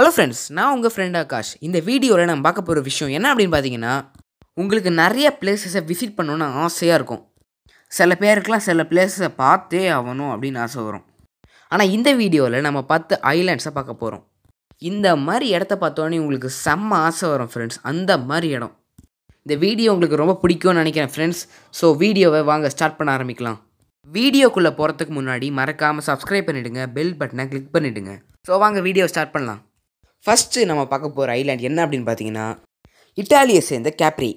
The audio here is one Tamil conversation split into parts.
ஹலோ ஃப்ரெண்ட்ஸ் நான் உங்கள் ஃப்ரெண்ட் ஆகாஷ் இந்த வீடியோவில் நம்ம பார்க்க போகிற விஷயம் என்ன அப்படின்னு பார்த்தீங்கன்னா உங்களுக்கு நிறைய பிளேசஸை விசிட் பண்ணணுன்னு ஆசையாக இருக்கும் சில பேருக்குலாம் சில பிளேஸஸை பார்த்தே ஆகணும் அப்படின்னு ஆசை வரும் ஆனால் இந்த வீடியோவில் நம்ம பத்து ஐலாண்ட்ஸை பார்க்க போகிறோம் இந்த மாதிரி இடத்த பார்த்தோன்னே உங்களுக்கு செம்ம ஆசை வரும் ஃப்ரெண்ட்ஸ் அந்த மாதிரி இடம் இந்த வீடியோ உங்களுக்கு ரொம்ப பிடிக்கும்னு நினைக்கிறேன் ஃப்ரெண்ட்ஸ் ஸோ வீடியோவை வாங்க ஸ்டார்ட் பண்ண ஆரம்பிக்கலாம் வீடியோக்குள்ளே போகிறதுக்கு முன்னாடி மறக்காமல் சப்ஸ்கிரைப் பண்ணிவிடுங்க பெல் பட்டனை கிளிக் பண்ணிவிடுங்க ஸோ வாங்க வீடியோ ஸ்டார்ட் பண்ணலாம் ஃபஸ்ட்டு நம்ம பார்க்க போகிற ஐலாண்ட் என்ன அப்படின்னு பார்த்தீங்கன்னா இட்டாலியை சேர்ந்த கேப்ரி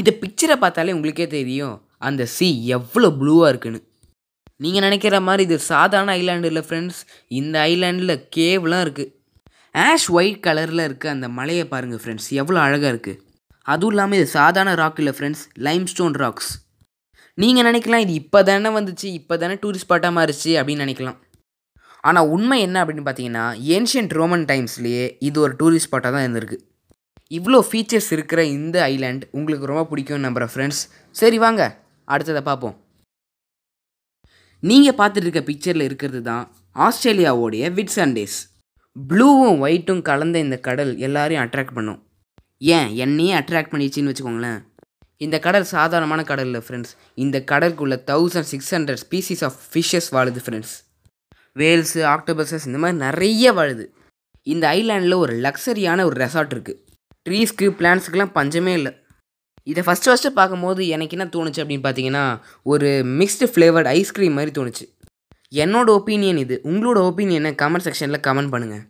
இதை பிக்சரை பார்த்தாலே உங்களுக்கே தெரியும் அந்த சி எவ்வளோ ப்ளூவாக இருக்குன்னு நீங்கள் நினைக்கிற மாதிரி இது சாதாரண ஐலாண்டு இல்லை ஃப்ரெண்ட்ஸ் இந்த ஐலாண்டில் கேவ்லாம் இருக்குது ஆஷ் ஒயிட் கலரில் இருக்க அந்த மலையை பாருங்கள் ஃப்ரெண்ட்ஸ் எவ்வளோ அழகாக இருக்குது அதுவும் இல்லாமல் இது சாதாரண ராக் இல்லை ஃப்ரெண்ட்ஸ் லைம் ஸ்டோன் ராக்ஸ் நீங்கள் நினைக்கலாம் இது இப்போ தானே வந்துச்சு இப்போ தானே டூரிஸ்ட் ஸ்பாட்டாக மாறிச்சு அப்படின்னு நினைக்கலாம் ஆனால் உண்மை என்ன அப்படின்னு பார்த்தீங்கன்னா ஏன்ஷியன்ட் ரோமன் டைம்ஸ்லேயே இது ஒரு டூரிஸ்ட் ஸ்பாட்டாக தான் இருந்திருக்கு இவ்வளோ ஃபீச்சர்ஸ் இருக்கிற இந்த ஐலாண்ட் உங்களுக்கு ரொம்ப பிடிக்கும்னு நம்புகிற ஃப்ரெண்ட்ஸ் சரி வாங்க அடுத்ததை பார்ப்போம் நீங்கள் பார்த்துட்டு இருக்க பிக்சரில் இருக்கிறது தான் ஆஸ்திரேலியாவோடைய விட்ஸ் அண்ட் டேஸ் ப்ளூவும் ஒயிட்டும் கலந்த இந்த கடல் எல்லாரையும் அட்ராக்ட் பண்ணும் ஏன் என்னையே அட்ராக்ட் பண்ணிடுச்சின்னு வச்சுக்கோங்களேன் இந்த கடல் சாதாரணமான கடல் இல்லை ஃப்ரெண்ட்ஸ் இந்த கடலுக்குள்ளே thousand six hundred species of fishes வாழுது ஃப்ரெண்ட்ஸ் வேல்ஸு ஆக்டோபஸஸ் இந்த மாதிரி நிறைய வாழுது இந்த ஐலாண்டில் ஒரு லக்ஸரியான ஒரு ரெசார்ட் இருக்குது ட்ரீஸ்க்கு பிளான்ஸுக்கெலாம் பஞ்சமே இல்லை இதை ஃபஸ்ட்டு ஃபஸ்ட்டு பார்க்கும்போது எனக்கு என்ன தோணுச்சு அப்படின்னு பார்த்தீங்கன்னா ஒரு மிக்ஸ்டு ஃப்ளேவர்ட் ஐஸ்கிரீம் மாதிரி தோணுச்சு என்னோடய ஒப்பீனியன் இது உங்களோட ஒப்பீனியனை கமெண்ட் செக்ஷனில் கமெண்ட் பண்ணுங்கள்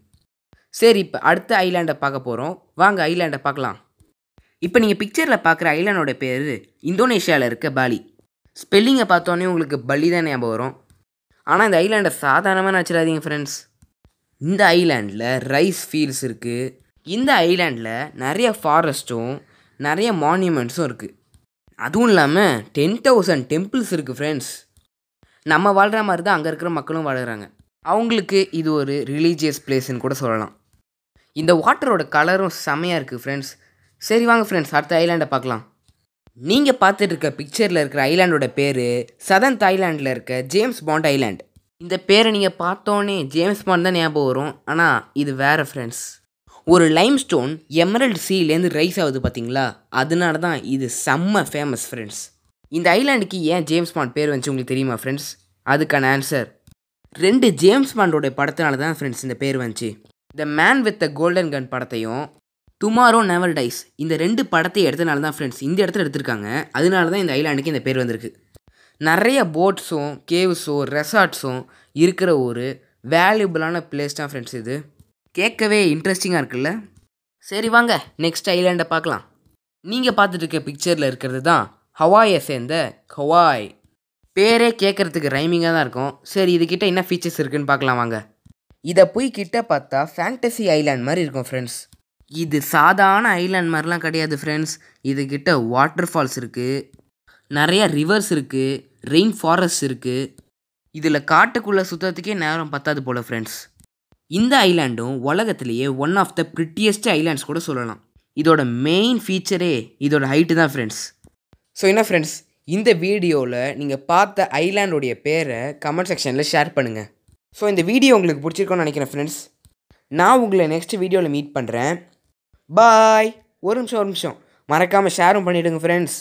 சரி இப்போ அடுத்த ஐலாண்டை பார்க்க போகிறோம் வாங்க ஐலாண்டை பார்க்கலாம் இப்போ நீங்கள் பிக்சரில் பார்க்குற ஐலாண்டோட பேர் இந்தோனேஷியாவில் இருக்க பாலி ஸ்பெல்லிங்கை பார்த்தோன்னே உங்களுக்கு பலி தான் ஞாபகம் வரும் ஆனால் இந்த ஐலாண்டை சாதாரணமாக நினச்சிடாதீங்க ஃப்ரெண்ட்ஸ் இந்த ஐலாண்டில் ரைஸ் ஃபீல்ஸ் இருக்குது இந்த ஐலாண்டில் நிறைய ஃபாரஸ்ட்டும் நிறைய மான்யூமெண்ட்ஸும் இருக்குது அதுவும் இல்லாமல் டென் தௌசண்ட் டெம்பிள்ஸ் இருக்குது ஃப்ரெண்ட்ஸ் நம்ம வாழ்கிற மாதிரி தான் அங்கே இருக்கிற மக்களும் வாழ்கிறாங்க அவங்களுக்கு இது ஒரு ரிலீஜியஸ் பிளேஸ்னு கூட சொல்லலாம் இந்த வாட்டரோட கலரும் செமையாக இருக்குது ஃப்ரெண்ட்ஸ் சரி வாங்க ஃப்ரெண்ட்ஸ் அடுத்த ஐலாண்டை பார்க்கலாம் நீங்கள் பார்த்துட்டு இருக்க பிக்சரில் இருக்கிற ஐலாண்டோட பேர் சதன் தாய்லாண்டில் இருக்க ஜேம்ஸ் பாண்ட் ஐலாண்ட் இந்த பேரை நீங்கள் பார்த்தோன்னே ஜேம்ஸ் பாண்ட் தான் ஞாபகம் வரும் ஆனால் இது வேறு ஃப்ரெண்ட்ஸ் ஒரு லைம் ஸ்டோன் எமரல்டு சீலேருந்து ரைஸ் ஆகுது பார்த்தீங்களா அதனால தான் இது செம்ம ஃபேமஸ் ஃப்ரெண்ட்ஸ் இந்த ஐலாண்டுக்கு ஏன் ஜேம்ஸ் பாண்ட் பேர் வந்துச்சு உங்களுக்கு தெரியுமா ஃப்ரெண்ட்ஸ் அதுக்கான ஆன்சர் ரெண்டு ஜேம்ஸ் பாண்டோடைய படத்தினால தான் ஃப்ரெண்ட்ஸ் இந்த பேர் வந்துச்சு the man with the golden gun படத்தையும் டுமாரோ நெவர் டைஸ் இந்த ரெண்டு படத்தை எடுத்தனால தான் ஃப்ரெண்ட்ஸ் இந்த இடத்துல எடுத்திருக்காங்க அதனால தான் இந்த ஐலாண்டுக்கு இந்த பேர் வந்திருக்கு நிறைய போட்ஸும் கேவ்ஸோ ரெசார்ட்ஸும் இருக்கிற ஒரு வேல்யூபிளான பிளேஸ் தான் ஃப்ரெண்ட்ஸ் இது கேட்கவே இன்ட்ரெஸ்டிங்காக இருக்குல்ல சரி வாங்க நெக்ஸ்ட் ஐலாண்டை பார்க்கலாம் நீங்கள் பார்த்துட்டு இருக்க பிக்சரில் இருக்கிறது தான் ஹவாயை சேர்ந்த ஹவாய் பேரே கேட்குறதுக்கு ரைமிங்காக தான் இருக்கும் சரி இதுக்கிட்ட என்ன ஃபீச்சர்ஸ் இருக்குதுன்னு பார்க்கலாம் வாங்க இதை போய் கிட்ட பார்த்தா ஃபேண்டசி ஐலாண்ட் மாதிரி இருக்கும் ஃப்ரெண்ட்ஸ் இது சாதாரண ஐலாண்ட் மாதிரிலாம் கிடையாது ஃப்ரெண்ட்ஸ் இதுக்கிட்ட வாட்டர் ஃபால்ஸ் இருக்குது நிறையா ரிவர்ஸ் இருக்குது ரெயின் ஃபாரஸ்ட் இருக்குது இதில் காட்டுக்குள்ளே சுற்றுறதுக்கே நேரம் பத்தாது போல் ஃப்ரெண்ட்ஸ் இந்த ஐலாண்டும் உலகத்திலேயே one of the prettiest islands கூட சொல்லலாம் இதோட மெயின் ஃபீச்சரே இதோட ஹைட்டு தான் ஃப்ரெண்ட்ஸ் ஸோ என்ன ஃப்ரெண்ட்ஸ் இந்த வீடியோவில் நீங்கள் பார்த்த ஐலாண்டோடைய பேரை கமெண்ட் செக்ஷனில் ஷேர் பண்ணுங்கள் ஸோ இந்த வீடியோ உங்களுக்கு பிடிச்சிருக்கோன்னு நினைக்கிறேன் ஃப்ரெண்ட்ஸ் நான் உங்களை நெக்ஸ்ட் வீடியோவில் மீட் பண்ணுறேன் பாய் ஒரு நிமிஷம் ஒரு நிமிஷம் மறக்காமல் ஷேரும் பண்ணிவிடுங்க ஃப்ரெண்ட்ஸ்